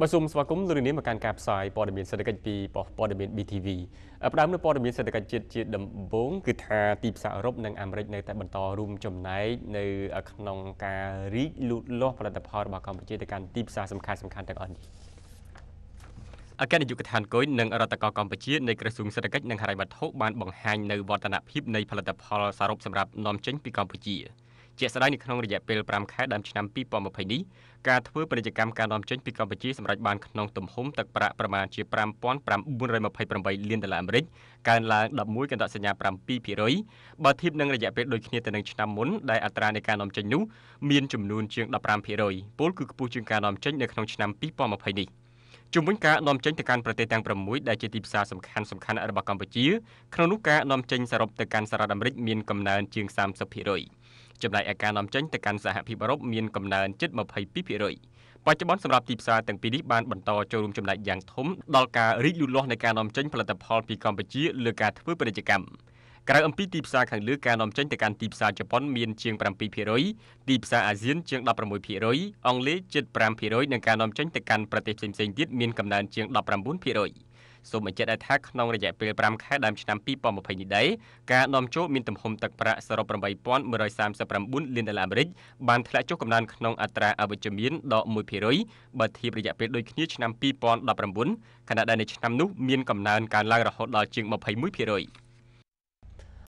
បាទសូមស្វាគមន៍លោកនាងមកកាន់ការផ្សាយព័ត៌មានសេដ្ឋកិច្ចពីប៉ុស្តិ៍ព័ត៌មាន BTV ផ្ដើមនៅព័ត៌មានសេដ្ឋកិច្ចជាតិជាដំបូងគឺថាទីផ្សារអឺរ៉ុបនិងអាមេរិកនៅតែបន្តរួមចំណែកនៅក្នុងការរីកលូតលាស់ផលិតផលរបស់កម្ពុជាទៅកាន់ទីផ្សារសំខាន់សំខាន់ទាំងអស់នេះអគ្គនាយកដ្ឋានគុយនិងរដ្ឋកោកម្ពុជានៃក្រសួងសេដ្ឋកិច្ចនិងហិរញ្ញវត្ថុបានបង្ហាញនៅវឌ្ឍនភាពនៃផលិតផលសរុបសម្រាប់នាំចេញពីកម្ពុជា។ជាស្ដែងនៅក្នុងរយៈពេល5ខែដើមឆ្នាំ2020នេះការធ្វើពាណិជ្ជកម្មការនាំចេញពីកម្ពុជាសម្រេចបានក្នុងទំហំទឹកប្រាក់ប្រមាណជា5,928លានដុល្លារអាមេរិកកើនឡើង11កណ្ដសញ្ញា7%បើធៀបនឹងរយៈពេលដូចគ្នាទៅនឹងឆ្នាំមុនដែលអត្រានៃការនាំចេញនោះមានចំនួនជាង15%ពលគឺខ្ពស់ជាងការនាំចេញនៅក្នុងឆ្នាំ2020នេះជំវិញការនាំចេញទៅកាន់ប្រទេសទាំង6ដែលជាទីផ្សារសំខាន់សំខាន់របស់កម្ពុជាក្នុងនោះការនាំចេញសរុបទៅកាន់សហរដ្ឋអាមេរិកមានកំណើនជាង30%ចំណែកឯការនាំចេញទៅកាន់សហភាពអឺរ៉ុបមានកំណើនជិត22%បច្ចុប្បន្នសម្រាប់ទីផ្សារទាំងពីរនេះបានបន្តចូលរួមចំណែកយ៉ាងធំដល់ការរីកលូតលាស់នៃការនាំចេញផលិតផលពីកម្ពុជាលើការធ្វើពាណិជ្ជកម្មក្រៅអំពីទីផ្សារខាងលើការនាំចេញទៅកាន់ទីផ្សារជប៉ុនមានជាង7%ទីផ្សារអាស៊ានជាង16%អង់គ្លេសជិត5%និងការនាំចេញទៅកាន់ប្រទេសផ្សេងៗទៀតមានកំណើនជាង19%សូមបញ្ជាក់ដែរថាក្នុងរយៈពេល5ខែដើមឆ្នាំ2020នេះដែរការនាំចូលមានទំហំទឹកប្រាក់សរុប8139លានដុល្លារអាមេរិកបានធ្លាក់ចុះកំណើនក្នុងអត្រាអវិជ្ជមានដល់1%បើធៀបរយៈពេលដូចគ្នាឆ្នាំ2019ខណៈដែលនៅឆ្នាំនោះមានកំណើនកើនឡើងរហូតដល់ជាង21%